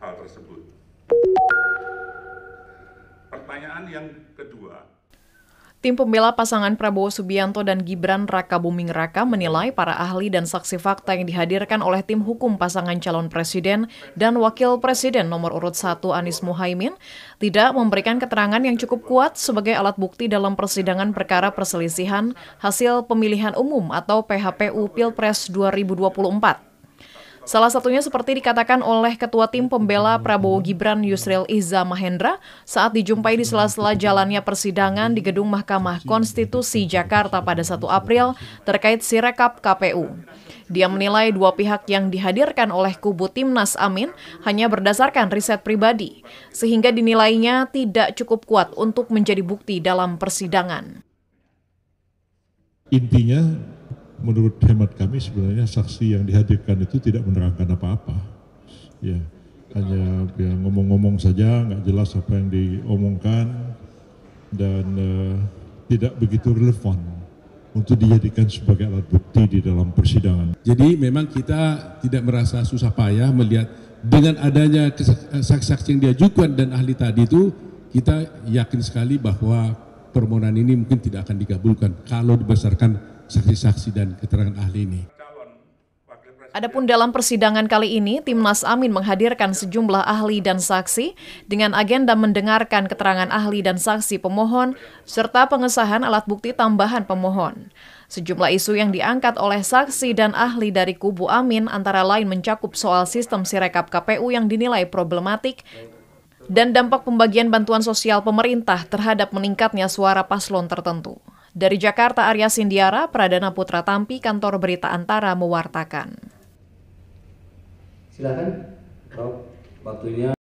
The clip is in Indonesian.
hal tersebut. Pertanyaan yang kedua, Tim pembela pasangan Prabowo Subianto dan Gibran Raka Buming Raka menilai para ahli dan saksi fakta yang dihadirkan oleh tim hukum pasangan calon presiden dan wakil presiden nomor urut 1 Anies Muhaimin tidak memberikan keterangan yang cukup kuat sebagai alat bukti dalam persidangan perkara perselisihan hasil pemilihan umum atau PHPU Pilpres 2024. Salah satunya seperti dikatakan oleh Ketua Tim Pembela Prabowo Gibran Yusril Iza Mahendra saat dijumpai di sela-sela jalannya persidangan di Gedung Mahkamah Konstitusi Jakarta pada 1 April terkait sirekap KPU. Dia menilai dua pihak yang dihadirkan oleh kubu Timnas Amin hanya berdasarkan riset pribadi, sehingga dinilainya tidak cukup kuat untuk menjadi bukti dalam persidangan. Intinya menurut hemat kami sebenarnya saksi yang dihadirkan itu tidak menerangkan apa-apa. Ya, hanya ya, ngomong-ngomong saja, nggak jelas apa yang diomongkan dan uh, tidak begitu relevan untuk dijadikan sebagai alat bukti di dalam persidangan. Jadi memang kita tidak merasa susah payah melihat dengan adanya saksi-saksi yang diajukan dan ahli tadi itu kita yakin sekali bahwa permohonan ini mungkin tidak akan dikabulkan kalau dibesarkan saksi saksi dan keterangan ahli ini. Adapun dalam persidangan kali ini, Timnas Amin menghadirkan sejumlah ahli dan saksi dengan agenda mendengarkan keterangan ahli dan saksi pemohon serta pengesahan alat bukti tambahan pemohon. Sejumlah isu yang diangkat oleh saksi dan ahli dari kubu Amin antara lain mencakup soal sistem sirekap KPU yang dinilai problematik dan dampak pembagian bantuan sosial pemerintah terhadap meningkatnya suara paslon tertentu. Dari Jakarta, Arya Sindiara, Pradana Putra Tampi, Kantor Berita Antara mewartakan. Silakan, Rob, waktunya.